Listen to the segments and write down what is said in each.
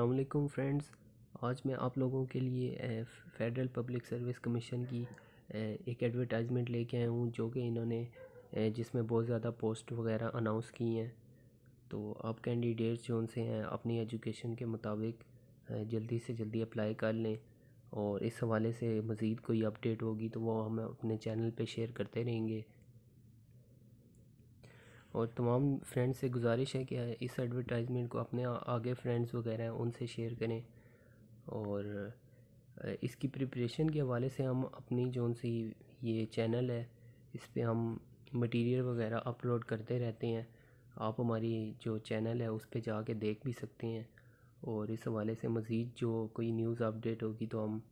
Aslam friends आज मैं आप लोगों के लिए फेडरल पब्लिक सर्विस कमीशन की एक एडवर्टाइजमेंट लेके आया हूँ जो कि इन्होंने जिसमें बहुत ज़्यादा पोस्ट वगैरह अनाउंस की हैं तो आप कैंडिडेट्स जो उनसे हैं अपनी एजुकेशन के मुताबिक जल्दी से जल्दी अप्लाई कर लें और इस हवाले से मज़ीद कोई अपडेट होगी तो वो हम अपने चैनल पर शेयर करते रहेंगे और तमाम फ्रेंड्स से गुजारिश है कि इस एडवर्टाइज़मेंट को अपने आगे फ्रेंड्स वगैरह उनसे शेयर करें और इसकी प्रिपरेशन के हवाले से हम अपनी जो सी ये चैनल है इस पर हम मटेरियल वगैरह अपलोड करते रहते हैं आप हमारी जो चैनल है उस पर जाके देख भी सकते हैं और इस हवाले से मज़ीद जो कोई न्यूज़ अपडेट होगी तो हम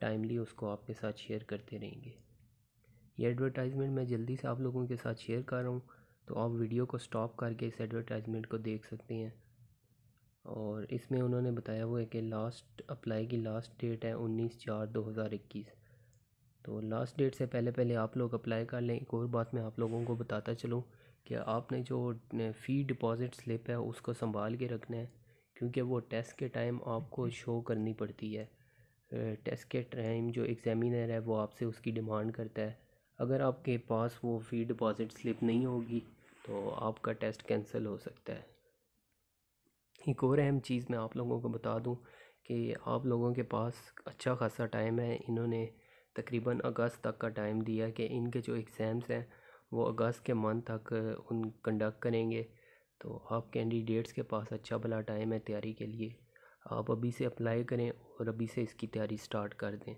टाइमली उसको आपके साथ शेयर करते रहेंगे ये एडवर्टाइज़मेंट मैं जल्दी से आप लोगों के साथ शेयर कर रहा हूँ तो आप वीडियो को स्टॉप करके इस एडवर्टाइजमेंट को देख सकते हैं और इसमें उन्होंने बताया हुआ है कि लास्ट अप्लाई की लास्ट डेट है उन्नीस चार दो हज़ार इक्कीस तो लास्ट डेट से पहले पहले आप लोग अप्लाई कर लें एक और बात मैं आप लोगों को बताता चलूँ कि आपने जो फ़ी डिपॉज़िट स्लिप है उसको संभाल के रखना है क्योंकि वो टेस्ट के टाइम आपको हम्म। शो करनी पड़ती है टेस्ट के टाइम जो एग्ज़ामिनर है वो आपसे उसकी डिमांड करता है अगर आपके पास वो फ़ी डिपॉज़िट स्लिप नहीं होगी तो आपका टेस्ट कैंसिल हो सकता है एक और अहम चीज़ मैं आप लोगों को बता दूं कि आप लोगों के पास अच्छा खासा टाइम है इन्होंने तकरीबन अगस्त तक का टाइम दिया कि इनके जो एग्ज़ाम्स हैं वो अगस्त के मंथ तक उन कंडक्ट करेंगे तो आप कैंडिडेट्स के पास अच्छा भला टाइम है तैयारी के लिए आप अभी से अप्लाई करें और अभी से इसकी तैयारी स्टार्ट कर दें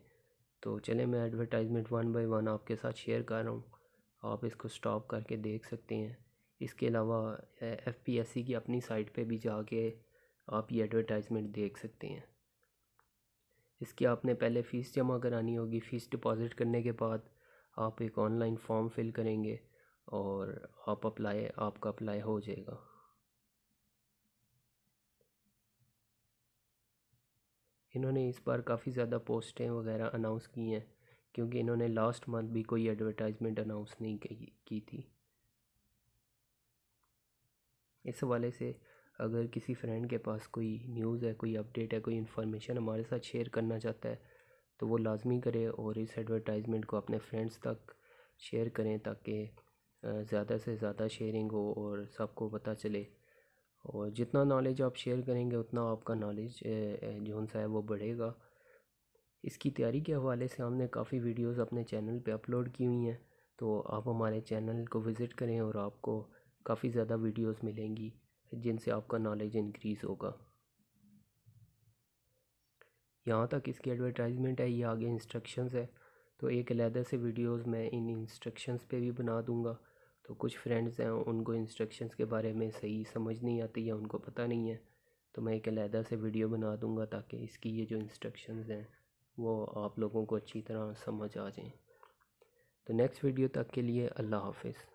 तो चले मैं एडवर्टाइजमेंट वन बाय वन आपके साथ शेयर कर रहा हूँ आप इसको स्टॉप करके देख सकते हैं इसके अलावा एफ पी एस सी की अपनी साइट पे भी जाके आप ये एडवर्टाइजमेंट देख सकते हैं इसकी आपने पहले फ़ीस जमा करानी होगी फ़ीस डिपॉज़िट करने के बाद आप एक ऑनलाइन फॉर्म फिल करेंगे और आप अप्लाई आपका अप्लाई हो जाएगा इन्होंने इस बार काफ़ी ज़्यादा पोस्टें वगैरह अनाउंस की हैं क्योंकि इन्होंने लास्ट मंथ भी कोई एडवर्टाइजमेंट अनाउंस नहीं की, की थी इस हवाले से अगर किसी फ्रेंड के पास कोई न्यूज़ है कोई अपडेट है कोई इन्फॉर्मेशन हमारे साथ शेयर करना चाहता है तो वो लाजमी करे और इस एडवर्टाइज़मेंट को अपने फ्रेंड्स तक शेयर करें ताकि ज़्यादा से ज़्यादा शेयरिंग हो और सबको पता चले और जितना नॉलेज आप शेयर करेंगे उतना आपका नॉलेज जो सा है वो बढ़ेगा इसकी तैयारी के हवाले से हमने काफ़ी वीडियोस अपने चैनल पे अपलोड की हुई हैं तो आप हमारे चैनल को विज़िट करें और आपको काफ़ी ज़्यादा वीडियोस मिलेंगी जिनसे आपका नॉलेज इंक्रीज़ होगा यहाँ तक इसकी एडवर्टाइजमेंट है ये आगे इंस्ट्रक्शंस है तो एक अलहदा से वीडियोस मैं इन इंस्ट्रक्शंस पे भी बना दूँगा तो कुछ फ्रेंड्स हैं उनको इंस्ट्रक्शंस के बारे में सही समझ नहीं आती या उनको पता नहीं है तो मैं एक अलहदा से वीडियो बना दूँगा ताकि इसकी ये जो इंस्ट्रक्शन हैं वो आप लोगों को अच्छी तरह समझ आ जाएँ तो नेक्स्ट वीडियो तक के लिए अल्लाह हाफिज़